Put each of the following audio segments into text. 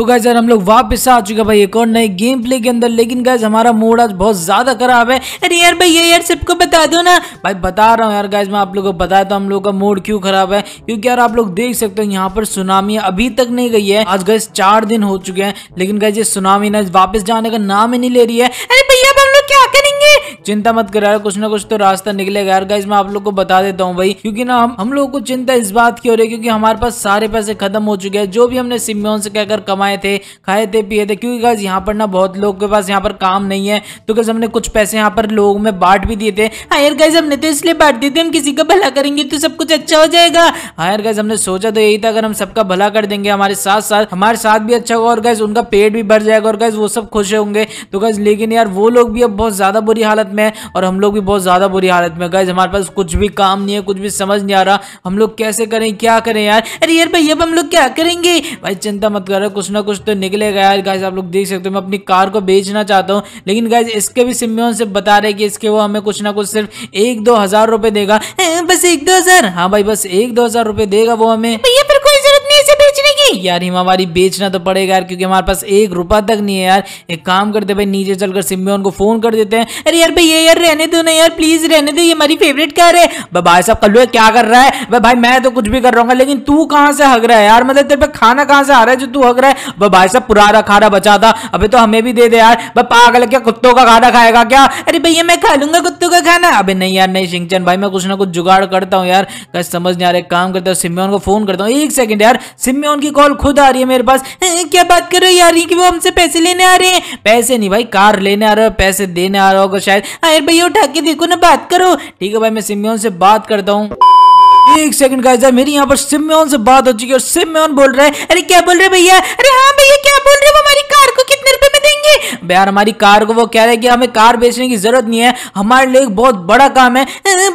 तो गाइज हम लोग वापस आ चुके भाई एक और नए गेम प्ले के अंदर लेकिन गाइज हमारा मूड आज बहुत ज़्यादा खराब है अरे यार भाई ये यार सबको बता दो ना भाई बता रहा हूँ यार गाइज मैं आप लोगों को बताया था हम लोग का मूड क्यों खराब है क्योंकि यार आप लोग देख सकते हो यहाँ पर सुनामी अभी तक नहीं गई है आज गाइज चार दिन हो चुके हैं लेकिन गाय ये सुनामी ना वापस जाने का नाम ही नहीं ले रही है अरे भैया तो क्या करेंगे चिंता मत कर यार कुछ ना कुछ तो रास्ता निकलेगा यार गाइस मैं आप लोग को बता देता हूँ भाई क्योंकि ना हम हम लोग को चिंता इस बात की हो रही है क्योंकि हमारे पास सारे पैसे खत्म हो चुके हैं जो भी हमने सिम्योन से कहकर कमाए थे खाए थे पिए थे क्योंकि गाइज यहाँ पर ना बहुत लोग के पास यहाँ पर काम नहीं है तो गैस हमने कुछ पैसे यहाँ पर लोगों में बांट भी दिए थे हाँ यार गाइज हमने तो इसलिए बांट दिए थे हम किसी का भला करेंगे तो सब कुछ अच्छा हो जाएगा हाँ यार गाइज हमने सोचा तो यही था अगर हम सबका भला कर देंगे हमारे साथ साथ हमारे साथ भी अच्छा होगा और गैस उनका पेट भी भर जाएगा और गैस वो सब खुश होंगे तो गैस लेकिन यार वो लोग भी अब बहुत ज़्यादा बुरी हालत में है और हम लोग भी बहुत ज़्यादा बुरी हालत में गाइज हमारे पास कुछ भी काम नहीं है कुछ भी समझ नहीं आ रहा हम लोग कैसे करें क्या करें यार अरे यार भाई अब हम लोग क्या करेंगे भाई चिंता मत करो कुछ ना कुछ तो निकलेगा यार गाइज आप लोग देख सकते हो मैं अपनी कार को बेचना चाहता हूँ लेकिन गाइज इसके भी सिम्योन से बता रहे कि इसके वो हमें कुछ ना कुछ सिर्फ एक दो हज़ार रुपए देगा बस एक दो हज़ार हाँ भाई बस एक दो हज़ार रुपये देगा वो हमें नहीं यार हिमावारी बेचना तो पड़ेगा यार क्योंकि हमारे पास एक रुपया तक नहीं है यार एक काम करते भाई नीचे चलकर सिम्बियन को फोन कर देते हैं अरे यार भाई ये यार रहने दो ना यार प्लीज रहने दो ये हमारी फेवरेट कार है भाई साहब कल्लू क्या कर रहा है भाई भाई मैं तो कुछ भी कर रहा हूँ लेकिन तू कहाँ से हग रहा है यार मतलब तेरे पे खाना कहाँ से आ रहा है जो तू हग रहा है भाई साहब पुराना खाना बचा था अभी तो हमें भी दे दे यार पागल क्या कुत्तों का खाना खाएगा क्या अरे भैया मैं खा लूंगा कुत्तों का खाना अभी नहीं यार नहीं सिंचन भाई मैं कुछ ना कुछ जुगाड़ करता हूँ यार कैसे समझ नहीं आ रहा है काम करता हूँ सिम्योन को फोन करता हूँ एक सेकंड यार सिम्योन की कॉल खुद आ रही है मेरे पास क्या बात कर रहे हो यार कि वो हमसे पैसे लेने आ रहे हैं पैसे नहीं भाई कार लेने आ रहे हो पैसे देने आ रहा होगा शायद अरे भाई उठा के देखो ना बात करो ठीक है भाई मैं सिमियोन से बात करता हूँ एक सेकंड का मेरी यहाँ पर सिम्योन से बात हो चुकी है और सिम्योन बोल रहा है अरे क्या बोल रहे भैया अरे हाँ भैया क्या बोल रहे हो हमारी कार कितने रुपए में देंगे यार हमारी कार को वो कह रहे कि हमें कार बेचने की जरूरत नहीं है हमारे लिए एक बहुत बड़ा काम है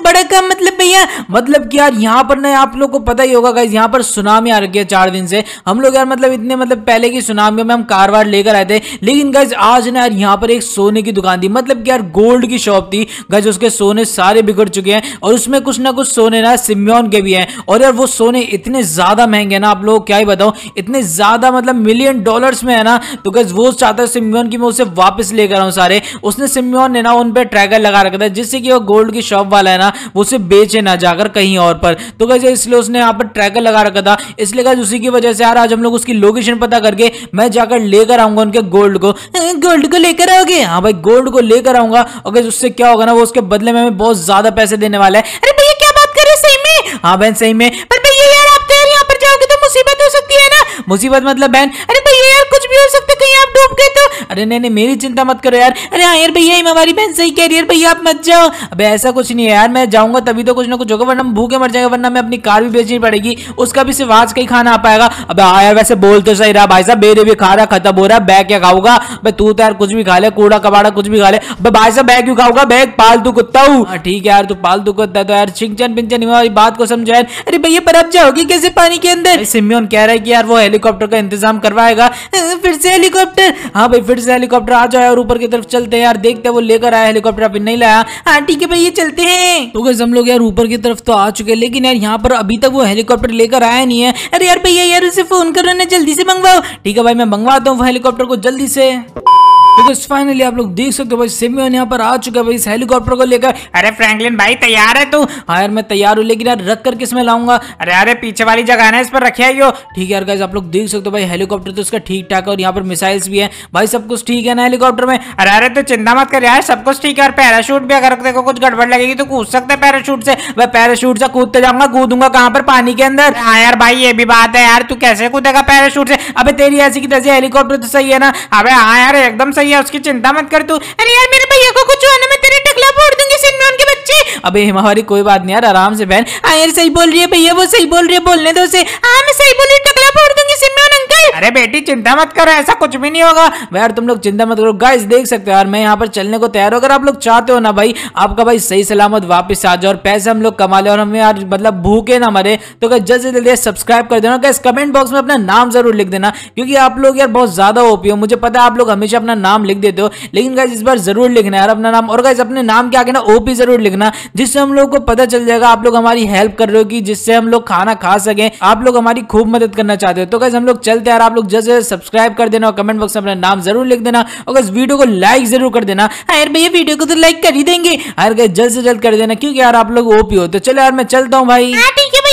बड़ा काम मतलब भैया मतलब कि यार यहाँ पर ना आप लोग को पता ही होगा गाइज यहाँ पर सुनामी आ रखी है चार दिन से हम लोग यार मतलब इतने मतलब पहले की सुनामी में हम कार वार लेकर आए थे लेकिन गाइज आज ना यार यहाँ पर एक सोने की दुकान थी मतलब कि यार गोल्ड की शॉप थी गाइज उसके सोने सारे बिगड़ चुके हैं और उसमें कुछ ना कुछ सोने ना सिम्योन के भी है और यार वो सोने इतने ज्यादा महंगे ना आप लोग क्या ही बताओ इतने ज्यादा मतलब मिलियन डॉलर में है ना तो गज वो रोज चाहता है सिम्योन की मैं उसे वापस लेकर आऊँ सारे उसने सिम्योन ने ना उन पर ट्रैगर लगा रखा था जिससे कि वो गोल्ड की शॉप वाला है ना वो उसे बेचे ना जाकर कहीं और पर तो कैसे इसलिए उसने यहाँ पर ट्रैगर लगा रखा था इसलिए कहा उसी की वजह से यार आज हम लोग उसकी लोकेशन पता करके मैं जाकर लेकर आऊंगा उनके गोल्ड को गोल्ड हाँ, को लेकर आओगे हाँ भाई गोल्ड को लेकर आऊंगा और उससे क्या होगा ना वो उसके बदले में हमें बहुत ज्यादा पैसे देने वाला है अरे भैया क्या बात कर रहे हो सही में हाँ बहन सही में पर भैया यार आप तो यार यहाँ पर जाओगे तो मुसीबत हो सकती है ना मुसीबत मतलब बहन अरे भैया यार कुछ भी हो सकता है कहीं आप डूब गए तो अरे नहीं नहीं मेरी चिंता मत करो यार अरे हाँ यार भैया हमारी बहन सही कह रही है भैया आप मत जाओ अब ऐसा कुछ नहीं है यार मैं जाऊंगा तभी तो कुछ ना कुछ होगा वरना भूखे मर जाएगा वरना मैं अपनी कार भी बेचनी पड़ेगी उसका भी सिर्फ आज कहीं खाना आ पाएगा अब हाँ यार वैसे बोल तो सही रहा भाई साहब मेरे भी खा रहा खत्म हो रहा है बैग क्या खाऊगा भाई तू तो यार कुछ भी खा ले कूड़ा कबाड़ा कुछ भी खा ले भाई साहब बैग क्यों खाऊगा बैग पालतू कुत्ता हूँ हाँ ठीक है यार तू पालतू कुत्ता है तो यार छिंचन पिंचन हमारी बात को समझा अरे भैया पर अब जाओगी कैसे पानी के अंदर सिमियोन कह रहा है कि यार वो हेलीकॉप्टर का इंतजाम करवाएगा फिर से हेलीकॉप्टर हाँ भाई फिर से हेलीकॉप्टर आ जाए और ऊपर की तरफ चलते हैं यार देखते हैं वो लेकर आया हेलीकॉप्टर अभी नहीं लाया हाँ ठीक है भाई ये चलते हैं तो गैस हम लोग यार ऊपर की तरफ तो आ चुके हैं लेकिन यार यहाँ पर अभी तक वो हेलीकॉप्टर लेकर आया नहीं है अरे यार भैया यार उसे फोन करो ना जल्दी से मंगवाओ ठीक है भाई मैं मंगवाता हूँ हेलीकॉप्टर को जल्दी से बिकॉज फाइनली आप लोग देख सकते हो भाई सिमियन यहाँ पर आ चुका है भाई इस हेलीकॉप्टर को लेकर अरे फ्रैंकलिन भाई तैयार है तू हाँ यार मैं तैयार हूँ लेकिन यार रख कर किस में लाऊंगा अरे अरे पीछे वाली जगह ना इस पर रखे आई हो ठीक है यार गाइज आप लोग देख सकते हो भाई हेलीकॉप्टर तो इसका ठीक ठाक है और यहाँ पर मिसाइल्स भी है भाई सब कुछ ठीक है ना हेलीकॉप्टर में अरे अरे तो चिंता मत कर यार सब कुछ ठीक है यार पैराशूट भी अगर देखो कुछ गड़बड़ लगेगी तो कूद सकते हैं पैराशूट से भाई पैराशूट से कूदते जाऊंगा कूदूंगा कहाँ पर पानी के अंदर हाँ यार भाई ये भी बात है यार तू कैसे कूदेगा पैराशूट से अभी तेरी ऐसी की हेलीकॉप्टर तो सही है ना अरे हाँ यार एकदम सही यार उसकी चिंता मत कर तू अरे यार मेरे भैया को कुछ हुआ ना मैं तेरे टकला फोड़ दूंगी में उनके बच्चे अबे हमारी कोई बात नहीं यार आराम से बहन आयर सही बोल रही है भैया वो सही बोल रही है बोलने दो उसे हाँ मैं सही बोल रही टकला फोड़ दूंगी सिमरन अंकल अरे बेटी चिंता मत करो ऐसा कुछ भी नहीं होगा यार तुम लोग चिंता मत करो गाइस देख सकते हो यार मैं यहाँ पर चलने को तैयार हो अगर आप लोग चाहते हो ना भाई आपका भाई सही सलामत वापस आ जाओ और पैसे हम लोग कमा ले और हमें यार मतलब भूखे ना मरे तो क्या जल्द से जल्दी सब्सक्राइब कर देना गैस कमेंट बॉक्स में अपना नाम जरूर लिख देना क्योंकि आप लोग यार बहुत ज्यादा ओपी हो मुझे पता है आप लोग हमेशा अपना नाम लिख देते हो लेकिन गैस इस बार जरूर लिख लिखना है अपना नाम और गाइज अपने नाम के आगे ना ओपी जरूर लिखना जिससे हम लोग को पता चल जाएगा आप लोग हमारी हेल्प कर रहे हो कि जिससे हम लोग खाना खा सके आप लोग हमारी खूब मदद करना चाहते हो तो गाइज हम लोग चलते यार आप लोग जैसे सब्सक्राइब कर देना और कमेंट बॉक्स में अपना नाम जरूर लिख देना और गाइज वीडियो को लाइक जरूर कर देना हाँ यार भैया वीडियो को तो लाइक कर ही देंगे यार गाइज जल्द से जल्द कर देना क्योंकि यार आप लोग ओपी हो तो चलो यार मैं चलता हूँ भाई हाँ, ठीक है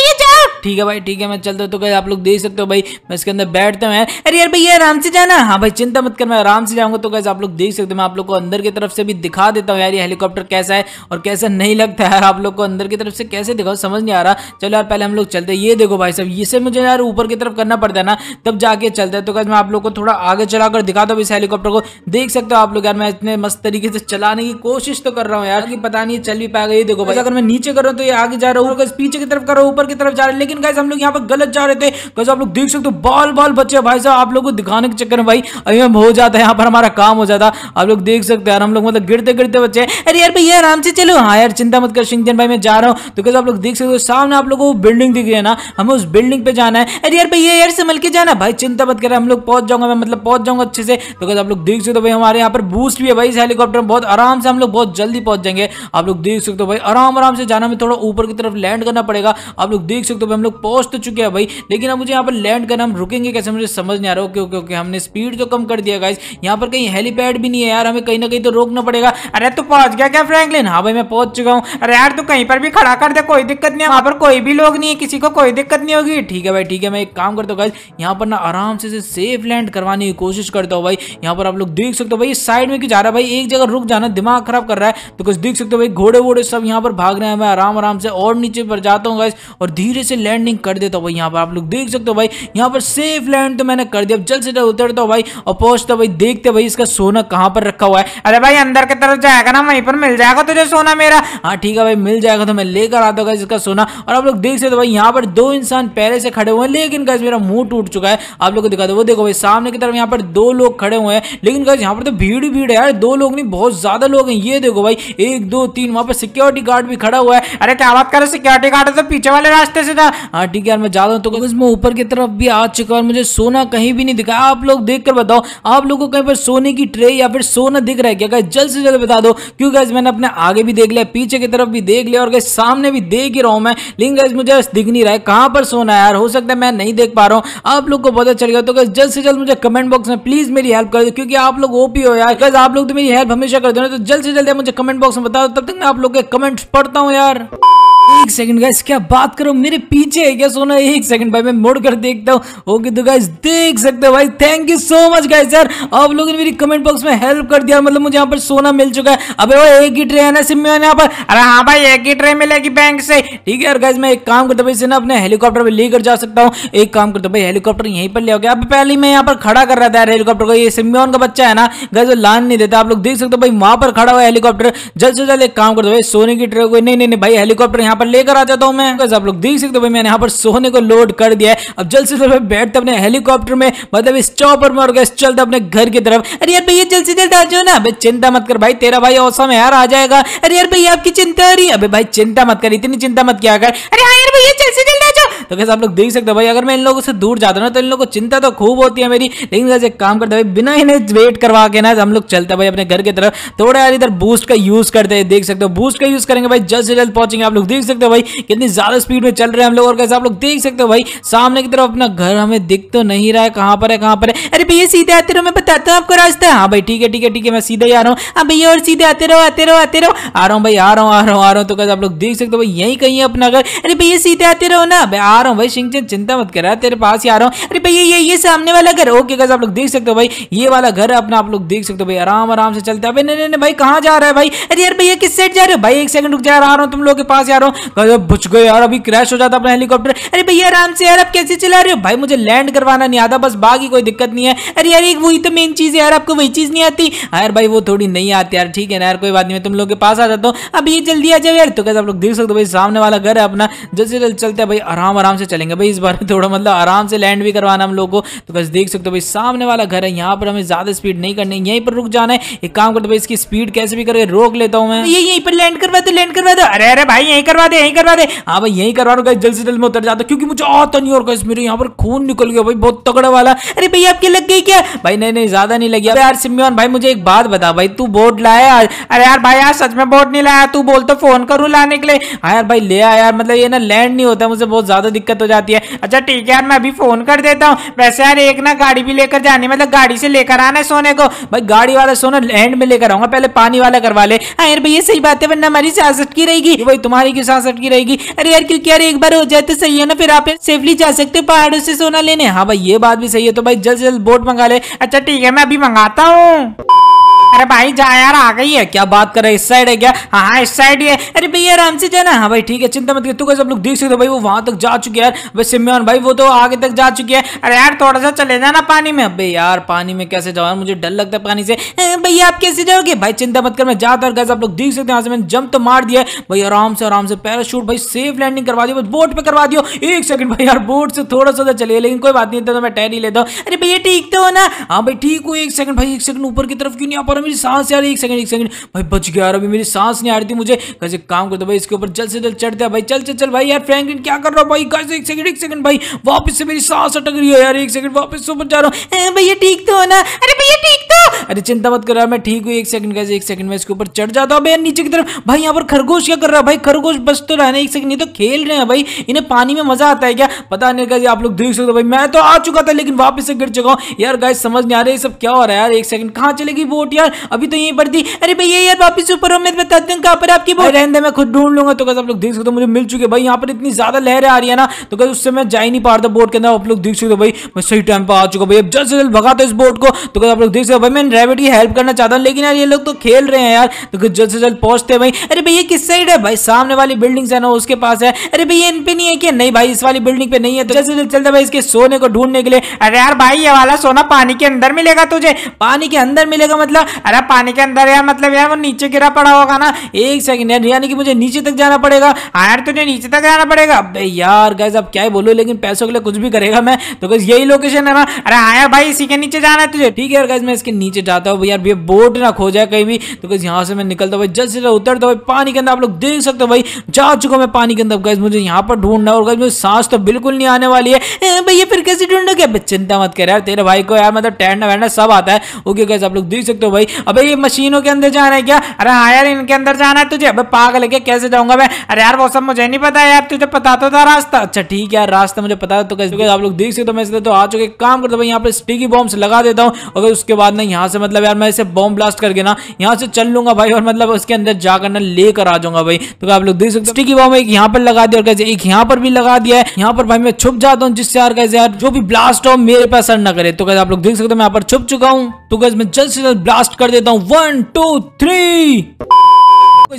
ठीक है भाई ठीक है मैं चलता हूँ तो आप लोग देख सकते हो भाई मैं इसके अंदर बैठता हूँ अरे यार भाई ये आराम से जाना हाँ भाई चिंता मत कर मैं आराम से जाऊँगा तो कैसे आप लोग देख सकते हो मैं आप लोग को अंदर की तरफ से भी दिखा देता हूँ यार ये हेलीकॉप्टर कैसा है और कैसा नहीं लगता यार आप लोग को अंदर की तरफ से कैसे दिखाओ समझ नहीं आ रहा चलो यार पहले हम लोग चलते ये देखो भाई साहब इसे मुझे यार ऊपर की तरफ करना पड़ता है ना तब जाके चलता है तो कैसे मैं आप लोग को थोड़ा आगे चलाकर दिखाता हूँ इस हेलीकॉप्टर को देख सकते हो आप लोग यार मैं इतने मस्त तरीके से चलाने की कोशिश तो कर रहा हूँ यार कि पता नहीं चल भी पाएगा ये देखो भाई अगर मैं नीचे कर रहा हूँ तो ये आगे जा रहा हूँ पीछे की तरफ कर रहा हूँ ऊपर की तरफ जा रहा है लेकिन लेकिन गाइस हम लोग यहाँ पर गलत जा रहे थे गाइस आप लोग देख सकते हो बॉल बॉल बच्चे भाई साहब आप लोग को दिखाने के चक्कर में भाई अभी हम हो जाता है यहाँ पर हमारा काम हो जाता आप लोग देख सकते हैं हम लोग मतलब गिरते गिरते बच्चे अरे यार भाई आराम से चलो हाँ यार चिंता मत कर सिंगजन भाई मैं जा रहा हूँ तो कैसे आप लोग देख सकते हो सामने आप लोगों को बिल्डिंग दिख रही है ना हमें उस बिल्डिंग पे जाना है अरे यार भैया यार संभल के जाना भाई चिंता मत करें हम लोग पहुंच जाऊंगा मैं मतलब पहुंच जाऊंगा अच्छे से तो कैसे आप लोग देख सकते हो भाई हमारे यहाँ पर बूस्ट भी है भाई हेलीकॉप्टर में बहुत आराम से हम लोग बहुत जल्दी पहुंच जाएंगे आप लोग देख सकते हो भाई आराम आराम से जाना में थोड़ा ऊपर की तरफ लैंड करना पड़ेगा आप लोग देख सकते हो हम लोग पहुंच तो चुके हैं भाई लेकिन अब मुझे यहाँ पर लैंड करना हम रुकेंगे कैसे मुझे समझ नहीं आ रहा क्योंकि ओके ओके हमने स्पीड तो कम कर दिया गाइस यहाँ पर कहीं हेलीपैड भी नहीं है यार हमें कहीं ना कहीं तो रोकना पड़ेगा अरे तो पहुंच गया क्या फ्रैंकलिन हाँ भाई मैं पहुंच चुका हूँ अरे यार तू कहीं पर भी खड़ा कर दे कोई दिक्कत नहीं है वहाँ पर कोई भी लोग नहीं है किसी को कोई दिक्कत नहीं होगी ठीक है भाई ठीक है मैं एक काम करता हूँ गाइज यहाँ पर ना आराम से सेफ लैंड करवाने की कोशिश करता हूँ भाई यहाँ पर आप लोग देख सकते हो भाई साइड में क्यों जा रहा है भाई एक जगह रुक जाना दिमाग खराब कर रहा है तो कुछ देख सकते हो भाई घोड़े वोड़े सब यहाँ पर भाग रहे हैं मैं आराम आराम से और नीचे पर जाता हूँ गाइस और धीरे से लैंडिंग कर देता हूँ भाई यहाँ पर आप लोग देख सकते हो भाई यहाँ पर सेफ लैंड तो मैंने कर दिया अब जल्द से जल्द उतरता हूँ भाई और पहुँचता भाई देखते भाई इसका सोना कहाँ पर रखा हुआ है अरे भाई अंदर की तरफ जाएगा ना वहीं पर मिल जाएगा तुझे सोना मेरा हाँ ठीक है भाई मिल जाएगा तो मैं लेकर आता हूँ इसका सोना और आप लोग देख सकते हो भाई यहाँ पर दो इंसान पहले से खड़े हुए हैं लेकिन गज मेरा मुंह टूट चुका है आप लोग को दिखा दो वो देखो भाई सामने की तरफ यहाँ पर दो लोग खड़े हुए हैं लेकिन गज यहाँ पर तो भीड़ ही भीड़ है यार दो लोग नहीं बहुत ज्यादा लोग हैं ये देखो भाई एक दो तीन वहां पर सिक्योरिटी गार्ड भी खड़ा हुआ है अरे क्या बात कर रहे सिक्योरिटी गार्ड तो पीछे वाले रास्ते से था हाँ ठीक है यार मैं जा रहा हूँ तो मैं ऊपर की तरफ भी आ चुका और मुझे सोना कहीं भी नहीं दिखा आप लोग देख कर बताओ आप लोगों को कहीं पर सोने की ट्रे या फिर सोना दिख रहा है क्या जल्द से जल्द बता दो क्योंकि आज मैंने अपने आगे भी देख लिया पीछे की तरफ भी देख लिया और कहीं सामने भी देख ही रहा हूँ मैं लेकिन गैस मुझे दिख नहीं रहा है कहाँ पर सोना है यार हो सकता है मैं नहीं देख पा रहा हूँ आप लोग को पता चल गया तो गाइस जल्द से जल्द मुझे कमेंट बॉक्स में प्लीज मेरी हेल्प कर दो क्योंकि आप लोग ओपी हो यार गाइस आप लोग तो मेरी हेल्प हमेशा कर दो तो जल्द से जल्द मुझे कमेंट बॉक्स में दो तब तक मैं आप लोग के कमेंट्स पढ़ता हूँ यार एक सेकंड गाइस क्या बात करो मेरे पीछे है क्या सोना एक सेकंड भाई मैं मोड़ कर देखता हूँ ओके तो गाइस देख सकते हो भाई thank you so much guys यार आप लोगों ने मेरी कमेंट बॉक्स में हेल्प कर दिया मतलब मुझे यहाँ पर सोना मिल चुका है अबे वो एक ही ट्रेन है सिम यहाँ पर अरे हाँ भाई एक ही ट्रेन मिलेगी बैंक से ठीक है यार गाइस मैं एक काम करता भाई ना अपने हेलीकॉप्टर पर लेकर जा सकता हूँ एक काम करता भाई हेलीकॉप्टर यहीं पर ले गया अब पहले मैं यहाँ पर खड़ा कर रहा था हेलीकॉप्टर को ये सिम्योन का बच्चा है ना गाइस वो लान नहीं देता आप लोग देख सकते हो भाई वहां पर खड़ा हुआ हेलीकॉप्टर जल्द से जल्द एक काम करता भाई सोने की ट्रे को नहीं नहीं भाई हेलीकॉप्टर यहाँ पर लेकर आ जाता तो हूँ मैं तो आप लोग देख सकते हो भाई मैंने यहाँ पर सोने को लोड कर दिया है अब जल्द से जल्द बैठते अपने हेलीकॉप्टर में मतलब इस चौपर में और चलते अपने घर की तरफ अरे यार भैया जल्द से जल्द आ जाओ ना अभी चिंता मत कर भाई तेरा भाई औसम यार आ जाएगा अरे यार भैया आपकी चिंता अरे रही भाई चिंता मत कर इतनी चिंता मत किया कर अरे हाँ यार भैया जल्द से जल्द तो कैसे आप लोग देख सकते हो भाई अगर मैं इन लोगों से दूर जाता हूँ तो इन लोगों को चिंता तो खूब होती है मेरी लेकिन जैसे काम करते भाई बिना इन्हें वेट करवा के ना हम लोग चलते भाई अपने घर की तरफ थोड़ा यार इधर बूस्ट का यूज करते हैं देख सकते हो बूस्ट का यूज करेंगे भाई जल्द से जल्द पहुंचेंगे आप लोग देख सकते हो भाई कितनी ज्यादा स्पीड में चल रहे हैं हम लोग और कैसे आप लोग देख सकते हो भाई सामने की तरफ अपना घर हमें दिख तो नहीं रहा है कहाँ पर है कहाँ पर है अरे भैया सीधे आते रहो मैं बताता हूँ आपको रास्ता हाँ भाई ठीक है ठीक है ठीक है मैं सीधे ही आ रहा हूँ हाँ भैया और सीधे आते रहो आते रहो आते रहो आ रहा हूँ भाई आ रहा हूँ आ रहा हूँ आ रहा हूँ तो कैसे आप लोग देख सकते हो भाई यही कहीं अपना घर अरे भैया सीधे आते रहो ना आ आ रहा हूँ भाई शिंगचन चिंता मत कर तेरे पास ही आ रहा हूँ अरे भाई ये ये सामने वाला घर ओके गज आप लोग देख सकते हो भाई ये वाला घर अपना आप लोग देख सकते हो भाई आराम आराम से चलते हैं नहीं नहीं भाई कहाँ जा रहा है भाई अरे यार भैया किस साइड जा रहे हो भाई एक सेकंड रुक जा रहा हूँ तुम लोग के पास आ रहा हूँ बुझ गए यार अभी क्रैश हो जाता अपना हेलीकॉप्टर अरे भैया आराम से यार आप कैसे चला रहे हो भाई मुझे लैंड करवाना नहीं आता बस बाकी कोई दिक्कत नहीं है अरे यार एक वही तो मेन चीज़ है यार आपको वही चीज़ नहीं आती हाँ यार भाई वो थोड़ी नहीं आती यार ठीक है ना यार कोई बात नहीं मैं तुम लोग के पास आ जाता हूँ अभी ये जल्दी आ जाओ यार तो कैसे आप लोग देख सकते हो भाई सामने वाला घर है अपना जल्द से जल्द चलते हैं भाई आराम आराम आराम से चलेंगे भाई इस बार थोड़ा मतलब आराम से लैंड भी करवाना हम लोगों को तो बस देख सकते हो भाई सामने वाला घर है यहाँ पर हमें ज़्यादा स्पीड नहीं करनी यहीं पर रुक जाना है एक काम करते भाई इसकी स्पीड कैसे भी करके रोक लेता हूँ मैं ये यहीं पर लैंड करवा दे लैंड करवा दे अरे अरे भाई यहीं करवा दे यहीं करवा दे हाँ भाई यहीं करवा रहा जल्द से जल्द में उतर जाता क्योंकि मुझे आता नहीं और मेरे यहाँ पर खून निकल गया भाई बहुत तगड़ा वाला अरे भाई आपके लग गई क्या भाई नहीं नहीं ज़्यादा नहीं लगी यार सिमियन भाई मुझे एक बात बता भाई तू बोर्ड लाया अरे यार भाई यार सच में बोर्ड नहीं लाया तू बोल तो फोन करूँ लाने के लिए हाँ यार भाई ले आया यार मतलब ये ना लैंड नहीं होता मुझे बहुत ज़्यादा दिक्कत हो जाती है अच्छा ठीक है यार मैं अभी फोन कर देता हूँ वैसे यार एक ना गाड़ी भी लेकर जानी मतलब गाड़ी से लेकर आना है सोने को भाई गाड़ी वाला सोना लैंड में लेकर आऊंगा पहले पानी वाला करवा ले हाँ यार भैया सही बात है वरना हमारी सांस की रहेगी भाई तुम्हारी क्यों सांस की रहेगी अरे यार क्योंकि यार एक बार हो जाए तो सही है ना फिर आप सेफली जा सकते हो पहाड़ों से सोना लेने हाँ भाई ये बात भी सही है तो भाई जल्द जल्द बोट मंगा ले अच्छा ठीक है मैं अभी मंगाता हूँ अरे भाई जा यार आ गई है क्या बात कर इस साइड है क्या हाँ हाँ इस साइड है अरे भैया आराम से जाना हाँ भाई ठीक है चिंता मत कर तू कैसे लोग देख सकते हो भाई वो वहां तक जा चुके हैं भाई सिम्योन भाई वो तो आगे तक जा चुकी है अरे यार थोड़ा सा चले जाना पानी में अबे यार पानी में कैसे जाओ मुझे डर लगता है पानी से भैया आप कैसे जाओगे भाई चिंता मत कर मैं जाता और आप लोग देख सकते हैं यहाँ से मैंने जंप तो मार दिया भाई आराम से आराम से पैराशूट भाई सेफ लैंडिंग करवा दियो बोट पर करवा दियो एक सेकंड भाई यार बोट से थोड़ा सा चले लेकिन कोई बात नहीं तो मैं टहरी लेता हूँ अरे भैया ठीक तो हो ना हाँ भाई ठीक हो एक सेकंड भाई एक सेकंड ऊपर की तरफ क्यों नहीं आ पा रहा मेरी सांस यार एक सेकंड एक सेकंड भाई बच गया यार अभी मेरी सांस नहीं आ रही थी मुझे कैसे काम करते भाई इसके ऊपर जल्द से जल्द चढ़ते भाई चल चल चल भाई यार फ्रेंकिन क्या कर रहा भाई कैसे एक सेकंड एक सेकंड भाई वापस से मेरी सांस अटक रही है यार एक सेकंड वापस ऊपर जा रहा हूँ भैया ठीक तो है ना अरे भैया ठीक तो अरे चिंता मत कर रहा मैं ठीक हुई एक सेकंड कैसे एक सेकंड में इसके ऊपर चढ़ जाता हूँ भैया नीचे की तरफ भाई यहाँ पर खरगोश क्या कर रहा है भाई खरगोश बस तो रहा है एक सेकंड ये तो खेल रहे हैं भाई इन्हें पानी में मजा आता है क्या पता नहीं कैसे आप लोग देख सकते हो भाई मैं तो आ चुका था लेकिन वापस से गिर चुका हूँ यार गाय समझ नहीं आ रहा है सब क्या हो रहा है यार एक सेकंड कहाँ चलेगी बोट यार अभी तो यही पर थी अरे भैया यार वापस ऊपर मैं बता दूँ कहाँ पर आपकी रहने मैं खुद ढूंढ लूंगा तो कैसे आप लोग देख सकते हो मुझे मिल चुके भाई यहाँ पर इतनी ज्यादा लहरें आ रही है ना तो कैसे उससे मैं जा ही नहीं पा रहा था बोट के अंदर आप लोग देख सकते हो भाई मैं सही टाइम पर आ चुका भाई अब जल्द से जल्द भगाते इस बोट को तो कैसे आप लोग देख सकते हो भाई मैं ड्राइवर की हेल्प करना चाहता हूँ लेकिन यार ये लोग तो खेल रहे हैं यार तो जल्द से जल्द पहुंचते भाई अरे भैया किस साइड है भाई सामने वाली बिल्डिंग है ना उसके पास है अरे भैया इन पे नहीं है क्या नहीं भाई इस वाली बिल्डिंग पे नहीं है तो जैसे से चलते भाई इसके सोने को ढूंढने के लिए अरे यार भाई ये वाला सोना पानी के अंदर मिलेगा तुझे पानी के अंदर मिलेगा मतलब अरे पानी के अंदर यार मतलब यार वो नीचे गिरा पड़ा होगा ना एक सेकंड यार यानी कि मुझे नीचे तक जाना पड़ेगा हाँ यार तुझे नीचे तक जाना पड़ेगा अब यार गैस अब क्या ही बोलो लेकिन पैसों के लिए कुछ भी करेगा मैं तो गैस यही लोकेशन है ना अरे आया हाँ भाई इसी के नीचे जाना है तुझे ठीक है यार गैस मैं इसके नीचे जाता हूँ यार भैया बोट ना खो जाए कहीं भी तो गैस यहाँ से मैं निकलता भाई जल्द से जल्द उतरता भाई पानी के अंदर आप लोग देख सकते हो भाई जा चुका मैं पानी के अंदर गैस मुझे यहाँ पर ढूंढना और गैस मुझे सांस तो बिल्कुल नहीं आने वाली है भैया फिर कैसे ढूंढोगे चिंता मत कर यार तेरे भाई को यार मतलब तैरना वहना सब आता है ओके गैस आप लोग देख सकते हो भाई अबे ये मशीनों के अंदर जाना है क्या अरे हाँ यार इनके अंदर जाना है तुझे अबे पागल है कैसे जाऊंगा मैं अरे यार वो सब मुझे नहीं पता यार तुझे पता तो था रास्ता अच्छा ठीक है यार रास्ता मुझे पता तो कैसे आप लोग देख सकते मैं तो आ चुके काम करते भाई यहाँ पे स्टिकी बॉम्ब लगा देता हूँ अगर उसके बाद ना यहाँ से मतलब यार मैं इसे बॉम्ब ब्लास्ट करके ना यहाँ से चल लूंगा भाई और मतलब उसके अंदर जाकर ना लेकर आ जाऊंगा भाई तो आप लोग देख सकते स्टिकी बॉम्ब एक यहाँ पर लगा दिया और कैसे एक यहाँ पर भी लगा दिया है यहाँ पर भाई मैं छुप जाता हूँ जिससे यार कैसे यार जो भी ब्लास्ट हो मेरे पे असर न करे तो कैसे आप लोग देख सकते हो मैं यहाँ पर छुप चुका हूँ तो कैसे मैं जल्द से जल्द ब्लास्ट कर देता हूँ वन टू थ्री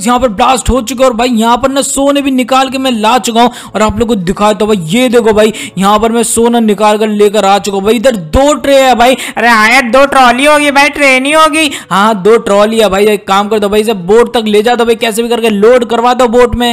यहाँ पर ब्लास्ट हो चुका है और भाई यहाँ पर ना सोने भी निकाल के मैं ला चुका हूँ और आप लोग को दिखाया तो भाई ये देखो भाई यहाँ पर मैं सोना निकाल कर लेकर आ चुका हूँ भाई इधर दो ट्रे है भाई अरे हाँ यार दो ट्रॉली होगी भाई ट्रेन ही होगी हाँ दो ट्रॉली है भाई एक काम कर दो भाई इसे बोट तक ले जाओ भाई कैसे भी करके लोड करवा दो बोट में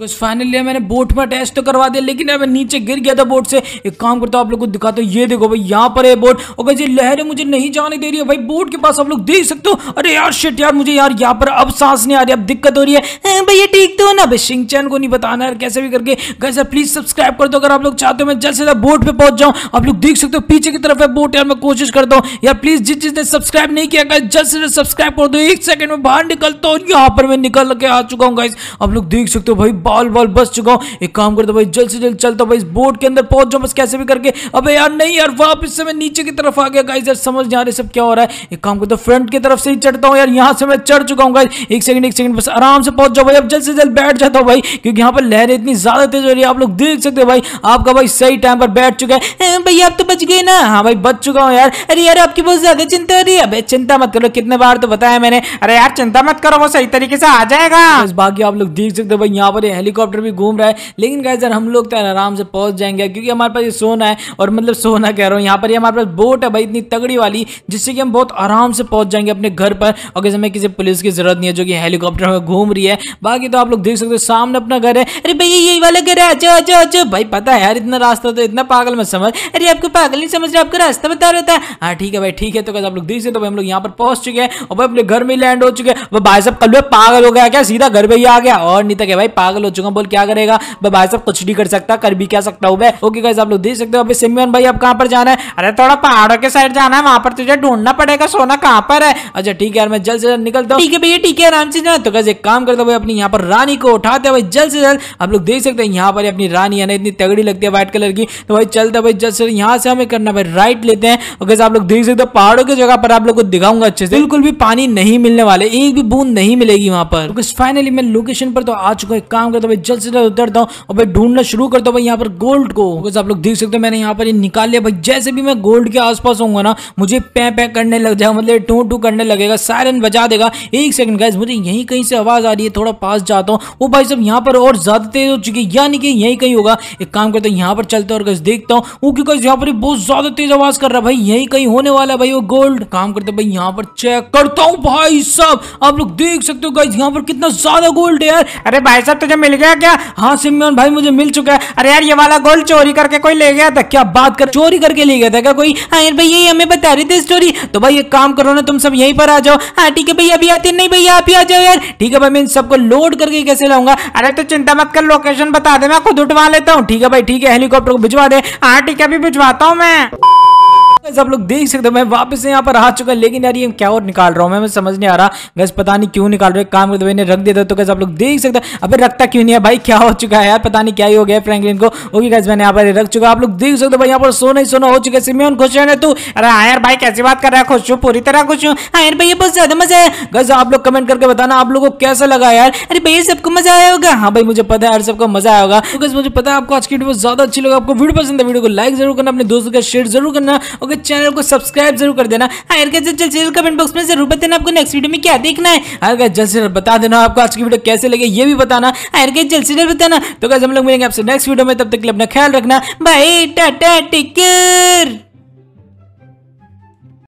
बस तो फाइनली मैंने बोट में अटैच तो करवा दिया लेकिन मैं नीचे गिर गया था बोट से एक काम करता हूँ आप लोग को दिखाता हूँ ये देखो भाई यहाँ पर है बोट और ये लहरें मुझे नहीं जाने दे रही है भाई बोट के पास आप लोग देख सकते हो अरे यार शिट यार मुझे यार यहाँ पर अब सांस नहीं आ रही अब दिक्कत हो रही है हाँ, भैया ठीक तो ना भाई चैन को नहीं बताना यार कैसे भी करके कैसे प्लीज सब्सक्राइब कर दो अगर आप लोग चाहते हो मैं जल्द से जल्द बोट पर पहुंच जाऊँ आप लोग देख सकते हो पीछे की तरफ है बोट यार मैं कोशिश करता हूँ यार प्लीज जिस चीज ने सब्सक्राइब नहीं किया गया जल्द से जल्द सब्सक्राइब कर दो एक सेकंड में बाहर निकलता हूँ यहाँ पर मैं निकल के आ चुका हूँ गाइस आप लोग देख सकते हो भाई बॉल बॉल बस चुका हूँ एक काम करता भाई जल्द से जल्द चलता भाई इस बोट के अंदर पहुंच जाओ बस कैसे भी करके अबे यार नहीं यार वापस से मैं नीचे की तरफ आ गया गाइज यार समझ नहीं आ रही सब क्या हो रहा है एक काम करता फ्रंट की तरफ से ही चढ़ता हूँ यार यहाँ से मैं चढ़ चुका हूँ गाइज एक सेकंड एक सेकंड बस आराम से पहुंच जाओ भाई अब जल्द से जल्द बैठ जाता हूँ भाई क्योंकि यहाँ पर लहरें इतनी ज्यादा तेज हो रही है आप लोग देख सकते हो भाई आपका भाई सही टाइम पर बैठ चुका है भाई आप तो बच गए ना हाँ भाई बच चुका हूँ यार अरे यार आपकी बहुत ज्यादा चिंता हो रही है भाई चिंता मत करो कितने बार तो बताया मैंने अरे यार चिंता मत करो वो सही तरीके से आ जाएगा बाकी आप लोग देख सकते हो भाई यहाँ पर हेलीकॉप्टर भी घूम रहा है लेकिन गाइज यार हम लोग तो आराम से पहुंच जाएंगे क्योंकि हमारे पास ये सोना है और मतलब सोना कह रहा हूँ यहाँ पर ये हमारे पास बोट है भाई इतनी तगड़ी वाली जिससे कि हम बहुत आराम से पहुंच जाएंगे अपने घर पर और कैसे हमें किसी पुलिस की जरूरत नहीं है जो कि हेलीकॉप्टर में घूम रही है बाकी तो आप लोग देख सकते हो सामने अपना घर है अरे भाई यही वाला घर है अच्छा अच्छा अच्छा भाई पता है यार इतना रास्ता तो इतना पागल मत समझ अरे आपको पागल नहीं समझ रहा आपका रास्ता बता रहे था हाँ ठीक है भाई ठीक है तो कैसे आप लोग देख सकते हो भाई हम लोग यहाँ पर पहुंच चुके हैं और भाई अपने घर में लैंड हो चुके हैं वो भाई साहब कल पागल हो गया क्या सीधा घर पर ही आ गया और नहीं तक तो क्या भाई पागल हो चुका बोल क्या करेगा भाई साहब कुछ नहीं कर सकता कर भी क्या सकता हूँ ओके गाइस आप लोग देख सकते हो अभी सिमियन भाई अब कहाँ पर जाना है अरे थोड़ा पहाड़ों के साइड जाना है वहां पर तुझे ढूंढना पड़ेगा सोना कहाँ पर है अच्छा ठीक है यार मैं जल्द से जल्द निकलता हूँ ठीक है भैया ठीक है आराम से जाना तो कैसे एक काम करता हूँ अपनी यहाँ पर रानी को उठाते भाई जल्द से जल्द आप लोग देख सकते हैं यहाँ पर अपनी रानी है ना इतनी तगड़ी लगती है व्हाइट कलर की तो भाई चलता भाई जल्द से यहाँ से हमें करना भाई राइट लेते हैं और कैसे आप लोग देख सकते हो पहाड़ों की जगह पर आप लोग को दिखाऊंगा अच्छे से बिल्कुल भी पानी नहीं मिलने वाले एक भी बूंद नहीं मिलेगी वहां पर फाइनली तो मैं लोकेशन पर तो आ चुका है काम होगा तो भाई जल्द से जल्द उतरता हूँ और भाई ढूंढना शुरू करता हूँ भाई यहाँ पर गोल्ड को बिकॉज आप लोग देख सकते हो मैंने यहाँ पर ये निकाल लिया भाई जैसे भी मैं गोल्ड के आसपास होऊंगा ना मुझे पै पै करने लग जाएगा मतलब टू टू करने लगेगा सायरन बजा देगा एक सेकंड गाइज मुझे यहीं कहीं से आवाज़ आ रही है थोड़ा पास जाता हूँ वो भाई सब यहाँ पर और ज़्यादा तेज हो चुकी है यानी कि यहीं कहीं होगा एक काम करता हूँ यहाँ पर चलते और गज देखता हूँ वो क्योंकि यहाँ पर बहुत ज़्यादा तेज आवाज़ कर रहा भाई यही कहीं होने वाला है भाई वो गोल्ड काम करते भाई यहाँ पर चेक करता हूँ भाई सब आप लोग देख सकते हो गाइज यहाँ पर कितना ज़्यादा गोल्ड है यार अरे भाई साहब तुझे देखने मिल गया क्या हाँ सिमियन भाई मुझे मिल चुका है अरे यार ये वाला गोल चोरी करके कोई ले गया था क्या बात कर चोरी करके ले गया था क्या कोई हाँ भाई यही हमें बता रही थी स्टोरी तो भाई एक काम करो ना तुम सब यहीं पर आ जाओ हाँ ठीक है भैया अभी आते नहीं भैया आप ही आ जाओ यार ठीक है भाई मैं इन सबको लोड करके कैसे लाऊंगा अरे तो चिंता मत कर लोकेशन बता दे मैं खुद उठवा लेता हूँ ठीक है भाई ठीक है हेलीकॉप्टर को भिजवा दे हाँ ठीक है अभी भिजवाता हूँ मैं गैस आप लोग देख सकते हो मैं वापस से यहाँ पर आ चुका है लेकिन यार ये क्या और निकाल रहा हूँ मैं, समझ नहीं आ रहा गैस पता नहीं क्यों निकाल रहा है काम करते मैंने रख दिया था तो गैस आप लोग देख सकते हो अबे रखता क्यों नहीं है भाई क्या हो चुका है यार पता नहीं क्या ही हो गया फ्रैंकलिन को ओके गैस मैंने यहाँ पर रख चुका आप लोग देख सकते हो भाई यहाँ पर सोना ही सोना हो चुका है सिमियन खुश है तू अरे हाँ यार भाई कैसी बात कर रहा है खुश हूँ पूरी तरह खुश हूँ हाँ यार भाई बहुत ज्यादा मजा है गैस आप लोग कमेंट करके बताना आप लोग को कैसा लगा यार अरे भाई सबको मजा आया होगा हाँ भाई मुझे पता है यार सबको मजा आया होगा तो मुझे पता है आपको आज की वीडियो ज्यादा अच्छी लगा आपको वीडियो पसंद है वीडियो को लाइक जरूर करना अपने दोस्तों का शेयर जरूर करना ओके पे चैनल को सब्सक्राइब जरूर कर देना हायर कैसे जल्द से जल्द कमेंट बॉक्स में जरूर बताना आपको नेक्स्ट वीडियो में क्या देखना है हायर कैसे जल्द से जल्द बता देना आपको आज की वीडियो कैसे लगे ये भी बताना हायर कैसे जल्द से जल्द बताना तो कैसे हम लोग मिलेंगे आपसे नेक्स्ट वीडियो में तब तक अपना ख्याल रखना भाई टाटा टेक केयर